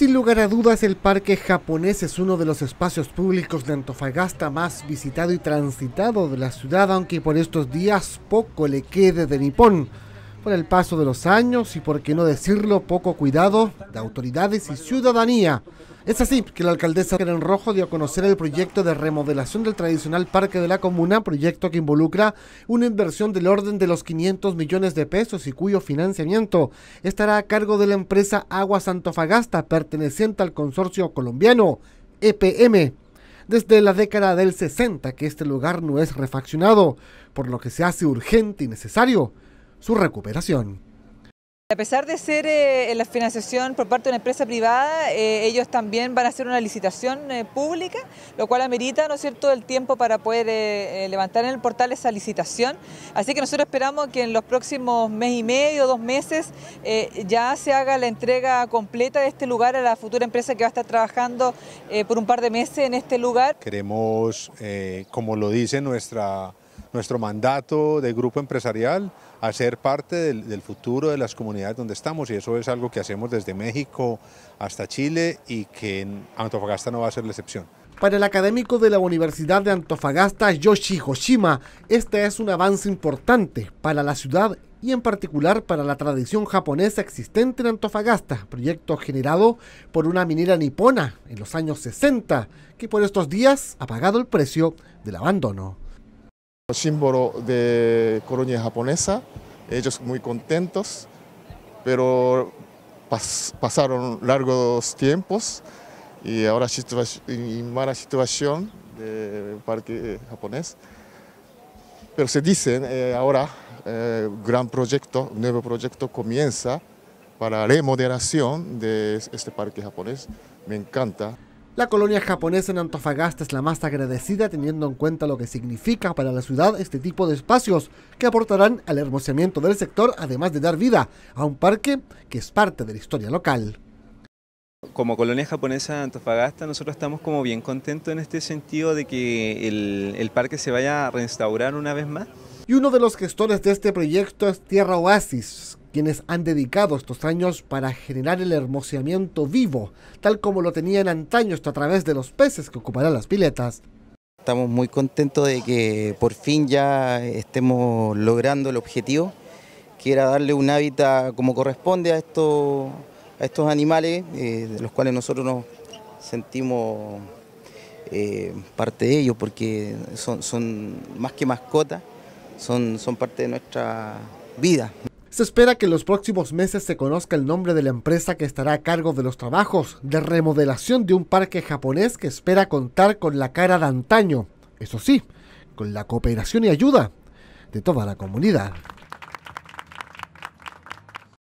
Sin lugar a dudas, el parque japonés es uno de los espacios públicos de Antofagasta más visitado y transitado de la ciudad, aunque por estos días poco le quede de Nipón. Por el paso de los años y, por qué no decirlo, poco cuidado de autoridades y ciudadanía. Es así que la alcaldesa Karen Rojo dio a conocer el proyecto de remodelación del tradicional parque de la comuna, proyecto que involucra una inversión del orden de los 500 millones de pesos y cuyo financiamiento estará a cargo de la empresa Agua Santofagasta, perteneciente al consorcio colombiano EPM desde la década del 60 que este lugar no es refaccionado, por lo que se hace urgente y necesario su recuperación. A pesar de ser eh, la financiación por parte de una empresa privada, eh, ellos también van a hacer una licitación eh, pública, lo cual amerita, ¿no es cierto?, el tiempo para poder levantar en el portal esa licitación. Así que nosotros esperamos que en los próximos mes y medio, dos meses, ya se haga la entrega completa de este lugar a la futura empresa que va a estar trabajando por un par de meses en este lugar. Queremos, como lo dice nuestra nuestro mandato de grupo empresarial a ser parte del, futuro de las comunidades donde estamos y eso es algo que hacemos desde México hasta Chile y que Antofagasta no va a ser la excepción. Para el académico de la Universidad de Antofagasta, Yoshi Hoshima, este es un avance importante para la ciudad y en particular para la tradición japonesa existente en Antofagasta, proyecto generado por una minera nipona en los años 60, que por estos días ha pagado el precio del abandono símbolo de colonia japonesa, ellos muy contentos, pero pasaron largos tiempos y ahora en mala situación del parque japonés. Pero se dice eh, ahora, eh, gran proyecto, nuevo proyecto comienza para remodelación de este parque japonés. Me encanta. La colonia japonesa en Antofagasta es la más agradecida teniendo en cuenta lo que significa para la ciudad este tipo de espacios que aportarán al hermoseamiento del sector además de dar vida a un parque que es parte de la historia local. Como colonia japonesa en Antofagasta, nosotros estamos como bien contentos en este sentido de que el, el, parque se vaya a restaurar una vez más. Y uno de los gestores de este proyecto es Tierra Oasis, quienes han dedicado estos años para generar el hermoseamiento vivo, tal como lo tenían antaño a través de los peces que ocuparán las piletas. Estamos muy contentos de que por fin ya estemos logrando el objetivo, que era darle un hábitat como corresponde a, estos, a estos animales, eh, de los cuales nosotros nos sentimos eh, parte de ellos, porque son, más que mascotas, son, son parte de nuestra vida. Se espera que en los próximos meses se conozca el nombre de la empresa que estará a cargo de los trabajos de remodelación de un parque japonés que espera contar con la cara de antaño, eso sí, con la cooperación y ayuda de toda la comunidad.